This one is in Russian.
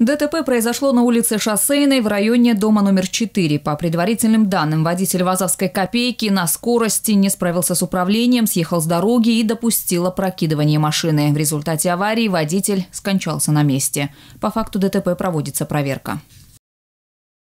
ДТП произошло на улице Шоссейной в районе дома номер 4. По предварительным данным, водитель вазовской копейки на скорости не справился с управлением, съехал с дороги и допустил опрокидывание машины. В результате аварии водитель скончался на месте. По факту ДТП проводится проверка.